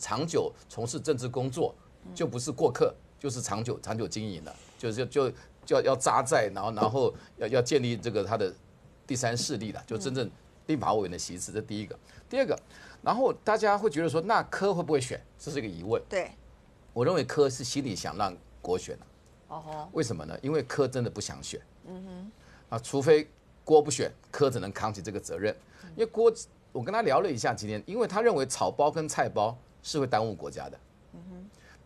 长久从事政治工作，就不是过客，就是长久、长久经营的，就是就就要要扎在，然后然后要要建立这个他的第三势力的，就真正立法委的席次，这第一个。第二个，然后大家会觉得说，那科会不会选？这是一个疑问。对，我认为科是心里想让国选的。哦为什么呢？因为科真的不想选。嗯哼。啊，除非郭不选，科只能扛起这个责任。因为郭，我跟他聊了一下今天，因为他认为草包跟菜包。是会耽误国家的，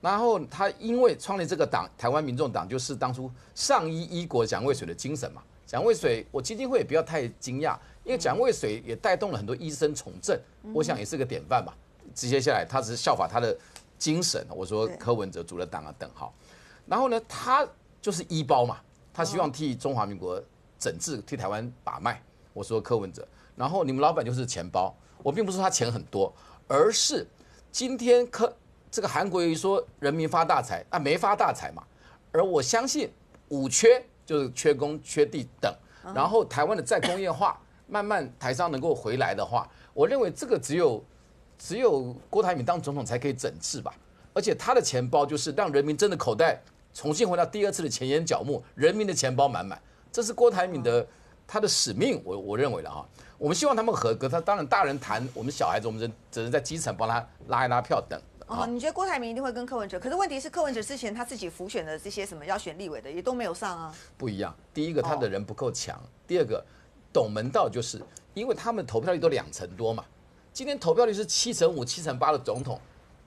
然后他因为创立这个党，台湾民众党就是当初上医医国蒋渭水的精神嘛。蒋渭水，我基金会也不要太惊讶，因为蒋渭水也带动了很多医生从政，我想也是个典范吧。直接下来，他只是效法他的精神。我说柯文哲组了党啊，等号。然后呢，他就是医包嘛，他希望替中华民国整治，替台湾把脉。我说柯文哲，然后你们老板就是钱包。我并不是说他钱很多，而是。今天科这个韩国瑜说人民发大财，啊，没发大财嘛。而我相信五缺就是缺工、缺地等。然后台湾的再工业化，慢慢台商能够回来的话，我认为这个只有只有郭台铭当总统才可以整治吧。而且他的钱包就是让人民真的口袋重新回到第二次的前沿脚目，人民的钱包满满。这是郭台铭的。他的使命，我我认为了哈，我们希望他们合格。他当然大人谈，我们小孩子，我们只只能在基层帮他拉一拉票等。哦，你觉得郭台铭一定会跟柯文哲？可是问题是，柯文哲之前他自己浮选的这些什么要选立委的也都没有上啊。不一样，第一个他的人不够强，第二个懂门道，就是因为他们投票率都两成多嘛。今天投票率是七成五、七成八的总统。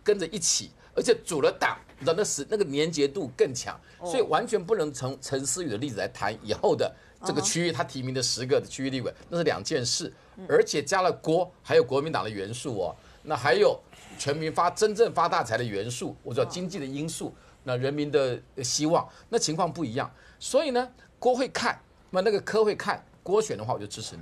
跟着一起，而且组了党，你那十那个粘结度更强，所以完全不能从陈思宇的例子来谈以后的这个区域。他提名的十个的区域立委，那是两件事，而且加了国还有国民党的元素哦。那还有全民发真正发大财的元素，我知道经济的因素，那人民的希望，那情况不一样。所以呢，郭会看，那那个科会看。郭选的话，我就支持你。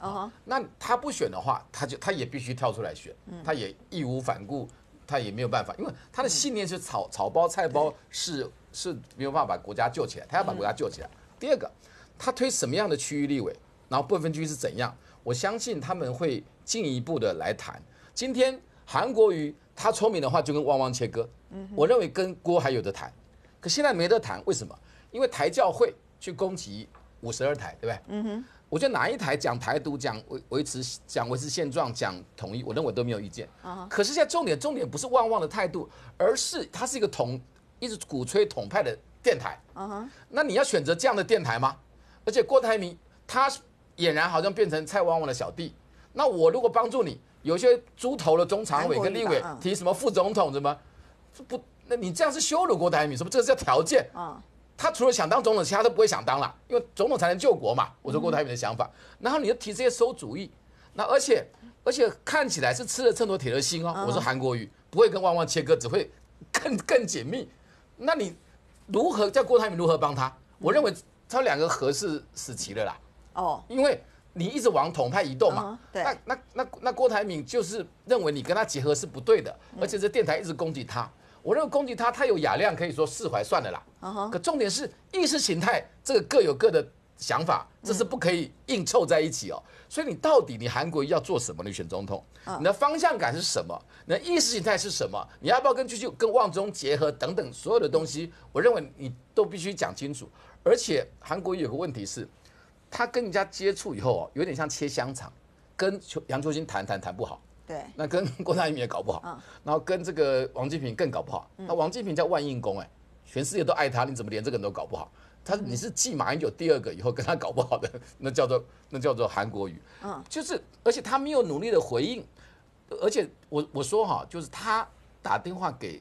哦，那他不选的话，他就他也必须跳出来选，他也义无反顾。他也没有办法，因为他的信念是草草包菜包是是没有办法把国家救起来，他要把国家救起来。第二个，他推什么样的区域立委，然后部分区是怎样，我相信他们会进一步的来谈。今天韩国瑜他聪明的话就跟汪汪切割，我认为跟郭还有的谈，可现在没得谈，为什么？因为台教会去攻击。五十二台，对不对？嗯哼，我觉得哪一台讲台独、讲维维持、讲维持现状、讲统一，我认为都没有意见。可是现在重点，重点不是旺旺的态度，而是它是一个统，一直鼓吹统派的电台。嗯哼，那你要选择这样的电台吗？而且郭台铭他俨然好像变成蔡旺旺的小弟。那我如果帮助你，有些猪头的中常委跟立委提什么副总统什么，不，那你这样是羞辱郭台铭，什么这是叫条件？啊。他除了想当总统，其他都不会想当了，因为总统才能救国嘛。我说郭台铭的想法，然后你就提这些馊主意，那而且而且看起来是吃了秤砣铁了心哦。我说韩国瑜不会跟旺旺切割，只会更更紧密。那你如何叫郭台铭如何帮他？我认为他两个合是死棋了啦。哦，因为你一直往统派移动嘛。对。那那那那郭台铭就是认为你跟他结合是不对的，而且这电台一直攻击他。我认为攻击他，他有雅量，可以说释怀算了啦。可重点是意识形态，这个各有各的想法，这是不可以硬凑在一起哦。所以你到底你韩国瑜要做什么？你选总统，你的方向感是什么？那意识形态是什么？你要不要跟继续跟旺中结合等等所有的东西？我认为你都必须讲清楚。而且韩国瑜有个问题是，他跟人家接触以后哦，有点像切香肠，跟邱杨秋兴谈谈谈不好。那跟 郭台铭也搞不好，然后跟这个王金平更搞不好。那王金平叫万应公哎，全世界都爱他，你怎么连这个人都搞不好？他你是继马英九第二个以后跟他搞不好的，那叫做那叫做韩国瑜。嗯，就是，而且他没有努力的回应，而且我我说哈，就是他打电话给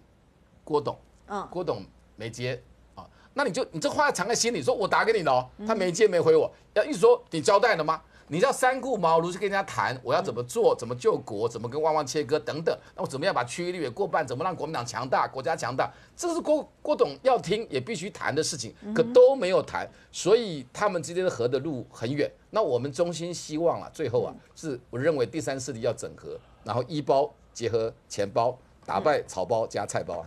郭董，嗯，郭董没接啊，那你就你这话藏在心里，说我打给你了，他没接没回我，要一直说你交代了吗？你知道三顾茅庐去跟人家谈，我要怎么做，怎么救国，怎么跟汪汪切割等等，那我怎么样把区域率过半，怎么让国民党强大，国家强大，这是郭郭董要听也必须谈的事情，可都没有谈，所以他们之间的和的路很远。那我们衷心希望啊，最后啊，是我认为第三势力要整合，然后一包结合钱包，打败草包加菜包。